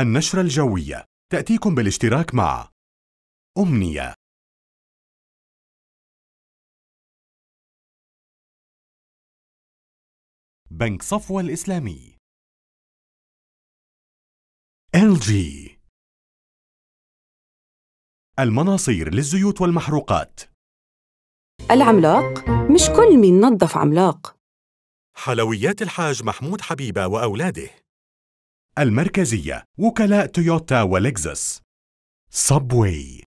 النشرة الجوية تأتيكم بالاشتراك مع أمنية بنك صفوة الإسلامي LG المناصير للزيوت والمحروقات العملاق مش كل مين نظف عملاق حلويات الحاج محمود حبيبة وأولاده المركزية وكلاء تويوتا ولكزس سبوي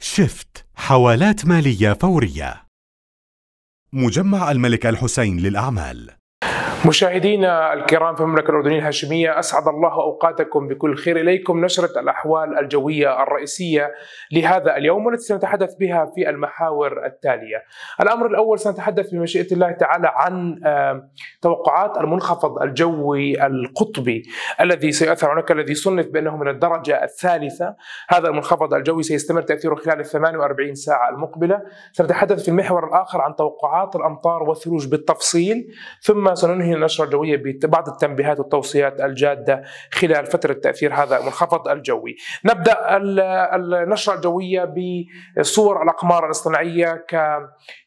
شيفت حوالات مالية فورية مجمع الملك الحسين للأعمال مشاهدينا الكرام في المملكة الأردنية الهاشمية أسعد الله أوقاتكم بكل خير إليكم نشرة الأحوال الجوية الرئيسية لهذا اليوم والتي سنتحدث بها في المحاور التالية الأمر الأول سنتحدث بمشيئة الله تعالى عن توقعات المنخفض الجوي القطبي الذي سيؤثر هناك الذي صنف بأنه من الدرجة الثالثة هذا المنخفض الجوي سيستمر تأثيره خلال ال 48 ساعة المقبلة سنتحدث في المحور الآخر عن توقعات الأمطار والثلوج بالتفصيل ثم سننهي هي النشرة الجوية ببعض التنبيهات والتوصيات الجادة خلال فترة تأثير هذا المنخفض الجوي نبدأ النشرة الجوية بصور الأقمار الاصطناعية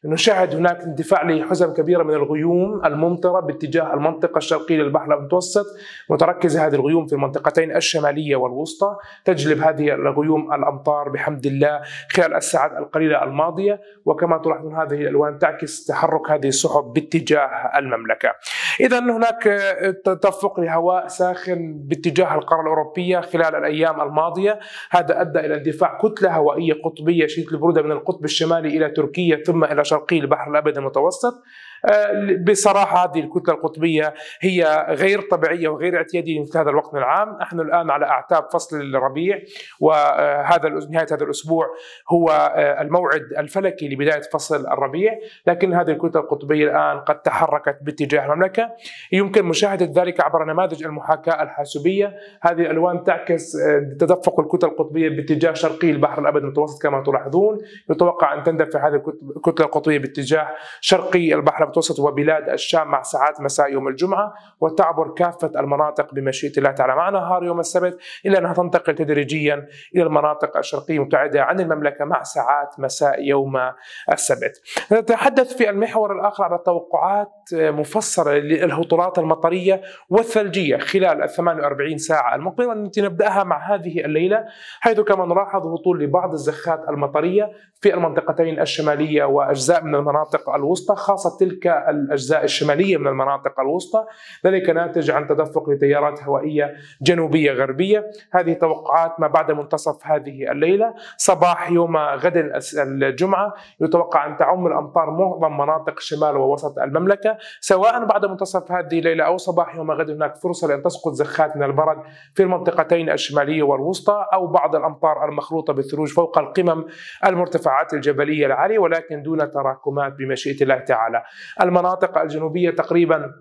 نشاهد هناك اندفاع لحزم كبيرة من الغيوم الممطرة باتجاه المنطقة الشرقية للبحر المتوسط متركزة هذه الغيوم في المنطقتين الشمالية والوسطى تجلب هذه الغيوم الأمطار بحمد الله خلال الساعات القليلة الماضية وكما تلاحظون هذه الألوان تعكس تحرك هذه السحب باتجاه المملكه. اذا هناك آه، تدفق لهواء ساخن باتجاه القاره الاوروبيه خلال الايام الماضيه هذا ادى الى اندفاع كتله هوائيه قطبيه شديده البروده من القطب الشمالي الى تركيا ثم الى شرقي البحر الابيض المتوسط آه، بصراحه هذه الكتله القطبيه هي غير طبيعيه وغير اعتياديه في هذا الوقت من العام، نحن الان على اعتاب فصل الربيع وهذا نهايه هذا الاسبوع هو آه، الموعد الفلكي لبدايه فصل الربيع، لكن هذه الكتله القطبيه الان قد تحركت باتجاه المملكه، يمكن مشاهده ذلك عبر نماذج المحاكاه الحاسوبيه، هذه الالوان تعكس آه، تدفق الكتله القطبيه باتجاه شرقي البحر الابيض المتوسط كما تلاحظون، يتوقع ان تندفع هذه الكتله القطبيه باتجاه شرقي البحر المتوسط وبلاد الشام مع ساعات مساء يوم الجمعة وتعبر كافة المناطق بمشيئة الله تعالى مع نهار يوم السبت إلا أنها تنتقل تدريجيا إلى المناطق الشرقية المبتعدة عن المملكة مع ساعات مساء يوم السبت نتحدث في المحور الآخر عن التوقعات مفصلة للهطولات المطرية والثلجية خلال ال 48 ساعة المقبلة التي نبدأها مع هذه الليلة حيث كما نلاحظ هطول لبعض الزخات المطرية في المنطقتين الشمالية وأجزاء من المناطق الوسطى خاصة تلك تلك الاجزاء الشماليه من المناطق الوسطى، ذلك ناتج عن تدفق لتيارات هوائيه جنوبيه غربيه، هذه توقعات ما بعد منتصف هذه الليله، صباح يوم غد الجمعه يتوقع ان تعم الامطار معظم مناطق شمال ووسط المملكه، سواء بعد منتصف هذه الليله او صباح يوم غد هناك فرصه لان تسقط زخات من البرد في المنطقتين الشماليه والوسطى او بعض الامطار المخلوطه بالثلوج فوق القمم المرتفعات الجبليه العاليه ولكن دون تراكمات بمشيئه الله تعالى. المناطق الجنوبية تقريبا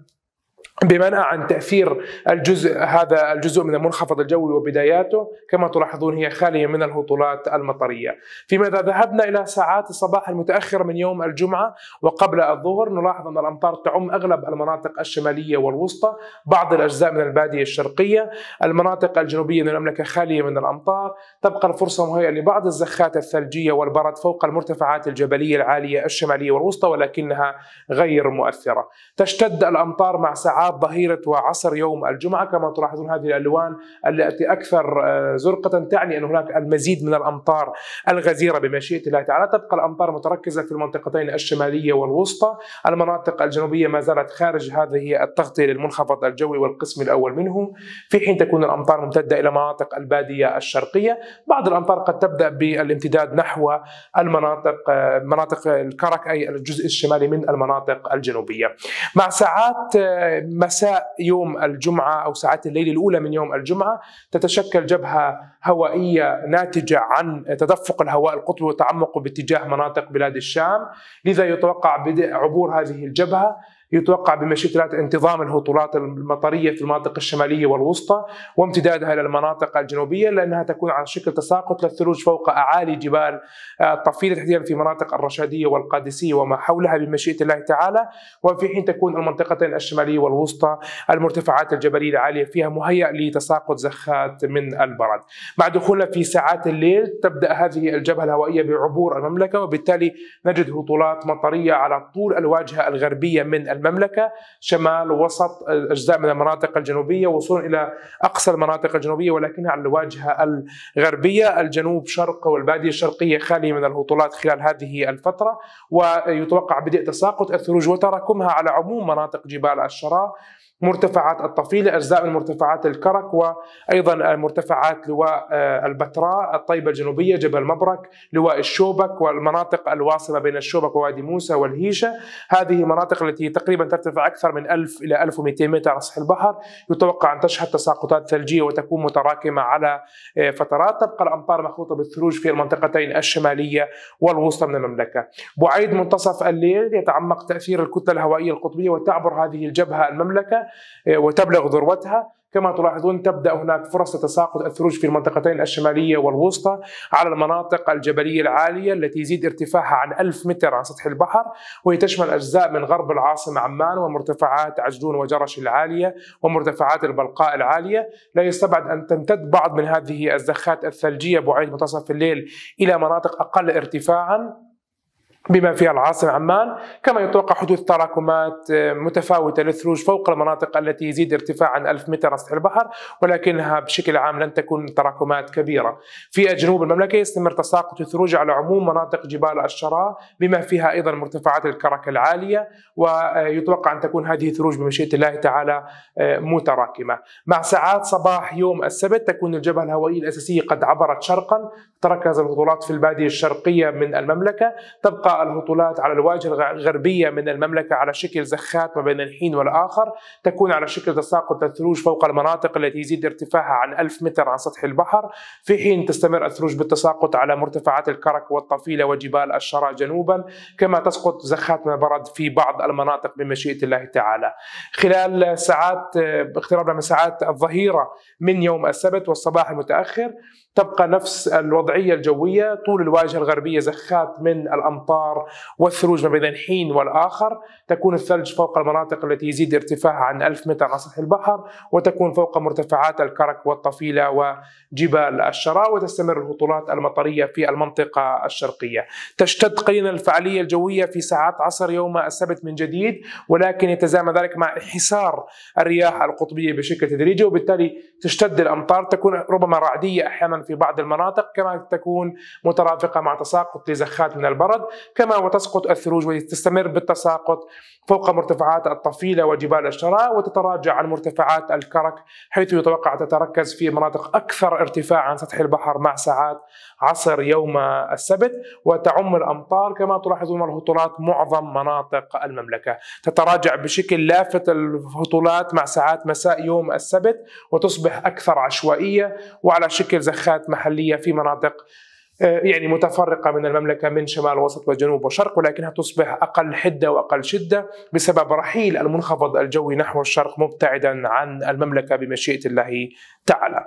بمنع عن تاثير الجزء هذا الجزء من المنخفض الجوي وبداياته كما تلاحظون هي خاليه من الهطولات المطريه. فيما اذا ذهبنا الى ساعات الصباح المتاخره من يوم الجمعه وقبل الظهر نلاحظ ان الامطار تعم اغلب المناطق الشماليه والوسطى، بعض الاجزاء من الباديه الشرقيه، المناطق الجنوبيه من المملكه خاليه من الامطار، تبقى الفرصه مهيئه لبعض الزخات الثلجيه والبرد فوق المرتفعات الجبليه العاليه الشماليه والوسطى ولكنها غير مؤثره. تشتد الامطار مع ساعات ساعات ظهيرة وعصر يوم الجمعة كما تلاحظون هذه الألوان التي أكثر آه، زرقة تعني أن هناك المزيد من الأمطار الغزيرة بمشيئة الله تعالى تبقى الأمطار متركزة في المنطقتين الشمالية والوسطى المناطق الجنوبية ما زالت خارج هذه التغطية للمنخفض الجوي والقسم الأول منه في حين تكون الأمطار ممتدة إلى مناطق البادية الشرقية بعض الأمطار قد تبدأ بالامتداد نحو المناطق آه، مناطق الكرك أي الجزء الشمالي من المناطق الجنوبية مع ساعات آه، مساء يوم الجمعة أو ساعات الليل الأولى من يوم الجمعة تتشكل جبهة هوائية ناتجة عن تدفق الهواء القطبي وتعمقه باتجاه مناطق بلاد الشام لذا يتوقع بدء عبور هذه الجبهة يتوقع بمشيئة انتظام الهطولات المطرية في المناطق الشمالية والوسطى وامتدادها إلى المناطق الجنوبية لأنها تكون على شكل تساقط للثلوج فوق أعالي جبال الطفيلة آه، تحديدا في مناطق الرشادية والقادسية وما حولها بمشيئة الله تعالى وفي حين تكون المنطقتين الشمالية والوسطى المرتفعات الجبلية العالية فيها مهيئ لتساقط زخات من البرد مع دخولنا في ساعات الليل تبدأ هذه الجبهة الهوائية بعبور المملكة وبالتالي نجد هطولات مطرية على طول الواجهة الغربية من المملكه شمال ووسط اجزاء من المناطق الجنوبيه وصولا الى اقصى المناطق الجنوبيه ولكنها على الواجهه الغربيه الجنوب شرق والباديه الشرقيه خاليه من الهطولات خلال هذه الفتره ويتوقع بدء تساقط الثلوج وتراكمها على عموم مناطق جبال الشراء مرتفعات الطفيلة أجزاء من مرتفعات الكرك وأيضا مرتفعات لواء آه، البتراء الطيبة الجنوبية جبل مبرك لواء الشوبك والمناطق الواصلة بين الشوبك ووادي موسى والهيشة هذه مناطق التي تقريبا ترتفع أكثر من 1000 إلى 1200 متر على سطح البحر يتوقع أن تشهد تساقطات ثلجية وتكون متراكمة على آه، فترات تبقى الأمطار مخلوطة بالثلوج في المنطقتين الشمالية والوسطى من المملكة بعيد منتصف الليل يتعمق تأثير الكتلة الهوائية القطبية وتعبر هذه الجبهة المملكة إيه، وتبلغ ذروتها كما تلاحظون تبدا هناك فرص تساقط الثلوج في المنطقتين الشماليه والوسطى على المناطق الجبليه العاليه التي يزيد ارتفاعها عن 1000 متر عن سطح البحر وهي تشمل اجزاء من غرب العاصمه عمان ومرتفعات عجلون وجرش العاليه ومرتفعات البلقاء العاليه، لا يستبعد ان تمتد بعض من هذه الزخات الثلجيه بعيد منتصف الليل الى مناطق اقل ارتفاعا بما فيها العاصمة عمان كما يتوقع حدوث تراكمات آه، متفاوتة للثلوج فوق المناطق التي يزيد ارتفاعا 1000 متر سطح البحر ولكنها بشكل عام لن تكون تراكمات كبيرة في جنوب المملكة يستمر تساقط الثلوج على عموم مناطق جبال الشراء بما فيها أيضا مرتفعات الكرك العالية ويتوقع أن تكون هذه الثلوج بمشيئة الله تعالى آه، متراكمة مع ساعات صباح يوم السبت تكون الجبهة الهوائية الأساسية قد عبرت شرقا تركز الهطولات في البادية الشرقية من المملكة تبقى الهطولات على الواجهة الغربية من المملكة على شكل زخات ما بين الحين والآخر تكون على شكل تساقط الثلوج فوق المناطق التي يزيد ارتفاعها عن 1000 متر عن سطح البحر في حين تستمر الثلوج بالتساقط على مرتفعات الكرك والطفيلة وجبال الشراء جنوبا كما تسقط زخات من البرد في بعض المناطق بمشيئة الله تعالى خلال ساعات اقترابنا من ساعات الظهيرة من يوم السبت والصباح المتأخر تبقى نفس الوضعية الجوية طول الواجهة الغربية زخات من الأمطار الأمطار والثلوج ما بين حين والآخر تكون الثلج فوق المناطق التي يزيد ارتفاعها عن 1000 متر على سطح البحر وتكون فوق مرتفعات الكرك والطفيلة وجبال الشراء وتستمر الهطولات المطرية في المنطقة الشرقية تشتد قليلا الفعالية الجوية في ساعات عصر يوم السبت من جديد ولكن يتزامن ذلك مع انحسار الرياح القطبية بشكل تدريجي وبالتالي تشتد الأمطار تكون ربما رعدية أحيانا في بعض المناطق كما تكون مترافقة مع تساقط لزخات من البرد كما وتسقط الثلوج وتستمر بالتساقط فوق مرتفعات الطفيلة وجبال الشراء وتتراجع عن مرتفعات الكرك حيث يتوقع تتركز في مناطق أكثر ارتفاعا عن سطح البحر مع ساعات عصر يوم السبت وتعم الأمطار كما تلاحظون الهطولات معظم مناطق المملكة تتراجع بشكل لافت الهطولات مع ساعات مساء يوم السبت وتصبح أكثر عشوائية وعلى شكل زخات محلية في مناطق آه، يعني متفرقة من المملكة من شمال وسط وجنوب وشرق ولكنها تصبح أقل حدة وأقل شدة بسبب رحيل المنخفض الجوي نحو الشرق مبتعدا عن المملكة بمشيئة الله تعالى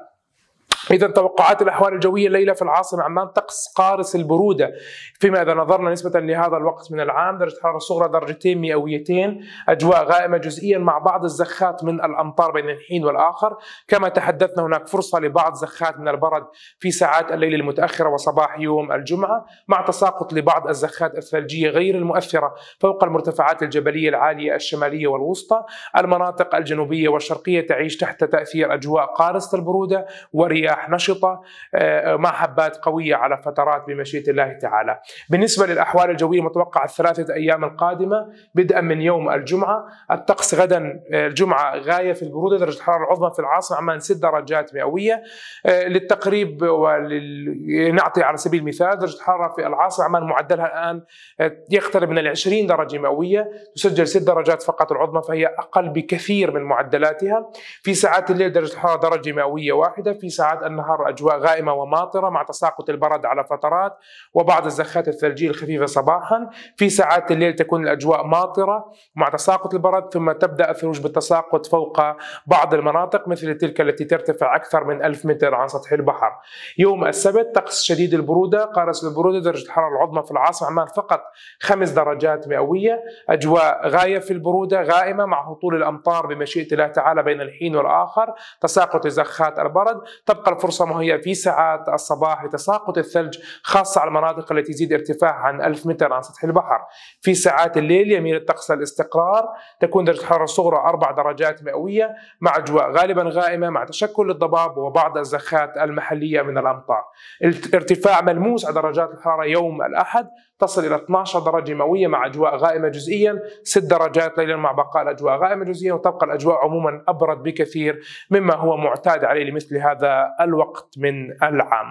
إذا توقعات الأحوال الجوية الليلة في العاصمة عمان طقس قارس البرودة فيما إذا نظرنا نسبة لهذا الوقت من العام درجة الحرارة الصغرى درجتين مئويتين أجواء غائمة جزئيا مع بعض الزخات من الأمطار بين الحين والآخر كما تحدثنا هناك فرصة لبعض زخات من البرد في ساعات الليل المتأخرة وصباح يوم الجمعة مع تساقط لبعض الزخات الثلجية غير المؤثرة فوق المرتفعات الجبلية العالية الشمالية والوسطى المناطق الجنوبية والشرقية تعيش تحت تأثير أجواء قارسة البرودة ورياح رياح نشطه آه، آه، مع حبات قويه على فترات بمشيئه الله تعالى. بالنسبه للاحوال الجويه المتوقعة الثلاثه ايام القادمه بدءا من يوم الجمعه، الطقس غدا آه، الجمعه غايه في البروده، درجه الحراره العظمى في العاصمه عمان 6 درجات مئويه. للتقريب ولنعطي على سبيل المثال درجه الحراره في العاصمه عمان معدلها الان يقترب من ال 20 درجه مئويه، تسجل 6 درجات فقط العظمى فهي اقل بكثير من معدلاتها. في ساعات الليل درجه الحراره درجه مئويه واحده، في ساعات النهار أجواء غائمة وماطرة مع تساقط البرد على فترات وبعض الزخات الثلجية الخفيفة صباحا في ساعات الليل تكون الأجواء ماطرة مع تساقط البرد ثم تبدأ الثلوج بالتساقط فوق بعض المناطق مثل تلك التي ترتفع أكثر من 1000 متر عن سطح البحر يوم السبت طقس شديد البرودة قارس البرودة درجة الحرارة العظمى في العاصمة عمان فقط خمس درجات مئوية أجواء غاية في البرودة غائمة مع هطول الأمطار بمشيئة الله تعالى بين الحين والآخر تساقط زخات البرد تبقى اخر فرصه مهيئه في ساعات الصباح لتساقط الثلج خاصه على المناطق التي تزيد ارتفاعها عن 1000 متر عن سطح البحر. في ساعات الليل يميل الطقس للاستقرار، تكون درجه الحراره الصغرى 4 درجات مئويه مع اجواء غالبا غائمه مع تشكل الضباب وبعض الزخات المحليه من الامطار. ارتفاع ملموس على درجات الحراره يوم الاحد تصل الى 12 درجه مئويه مع اجواء غائمه جزئيا، 6 درجات ليلا مع بقاء الاجواء غائمه جزئيا وتبقى الاجواء عموما ابرد بكثير مما هو معتاد عليه لمثل هذا الوقت من العام.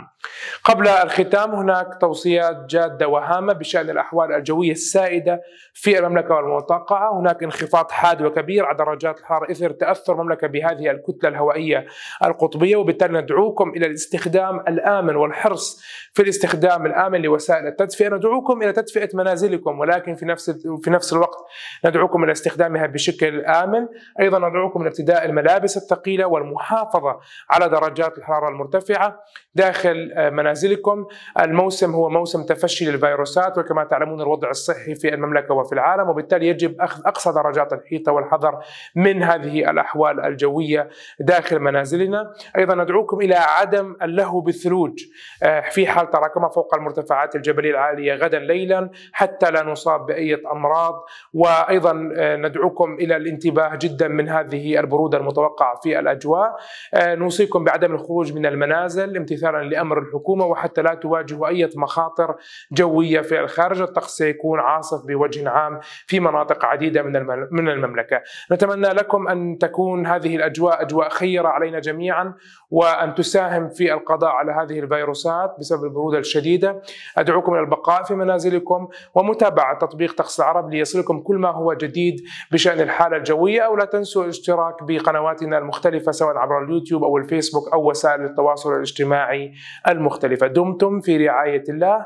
قبل الختام هناك توصيات جاده وهامه بشان الاحوال الجويه السائده في المملكه والمنطقه، هناك انخفاض حاد وكبير على درجات الحراره اثر تاثر المملكه بهذه الكتله الهوائيه القطبيه، وبالتالي ندعوكم الى الاستخدام الامن والحرص في الاستخدام الامن لوسائل التدفئه، ندعوكم الى تدفئه منازلكم ولكن في نفس في نفس الوقت ندعوكم الى استخدامها بشكل امن، ايضا ندعوكم الى ارتداء الملابس الثقيله والمحافظه على درجات الحراره الحرارة المرتفعة داخل آه، منازلكم الموسم هو موسم تفشي للفيروسات وكما تعلمون الوضع الصحي في المملكة وفي العالم وبالتالي يجب أخذ أقصى درجات الحيطة والحذر من هذه الأحوال الجوية داخل منازلنا أيضا ندعوكم إلى عدم اللهو بالثلوج آه، في حال تراكمها فوق المرتفعات الجبلية العالية غدا ليلا حتى لا نصاب بأي أمراض وأيضا آه، ندعوكم إلى الانتباه جدا من هذه البرودة المتوقعة في الأجواء نوصيكم بعدم الخروج الخروج من المنازل امتثالا لامر الحكومه وحتى لا تواجه اي مخاطر جويه في الخارج الطقس سيكون عاصف بوجه عام في مناطق عديده من من المملكه. نتمنى لكم ان تكون هذه الاجواء اجواء خيره علينا جميعا وان تساهم في القضاء على هذه الفيروسات بسبب البروده الشديده. ادعوكم الى البقاء في منازلكم ومتابعه تطبيق طقس العرب ليصلكم كل ما هو جديد بشان الحاله الجويه او لا تنسوا الاشتراك بقنواتنا المختلفه سواء عبر اليوتيوب او الفيسبوك او وسائل وسائل التواصل الاجتماعي المختلفة دمتم في رعاية الله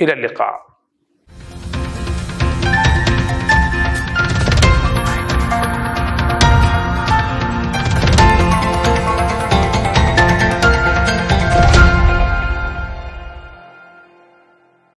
إلى اللقاء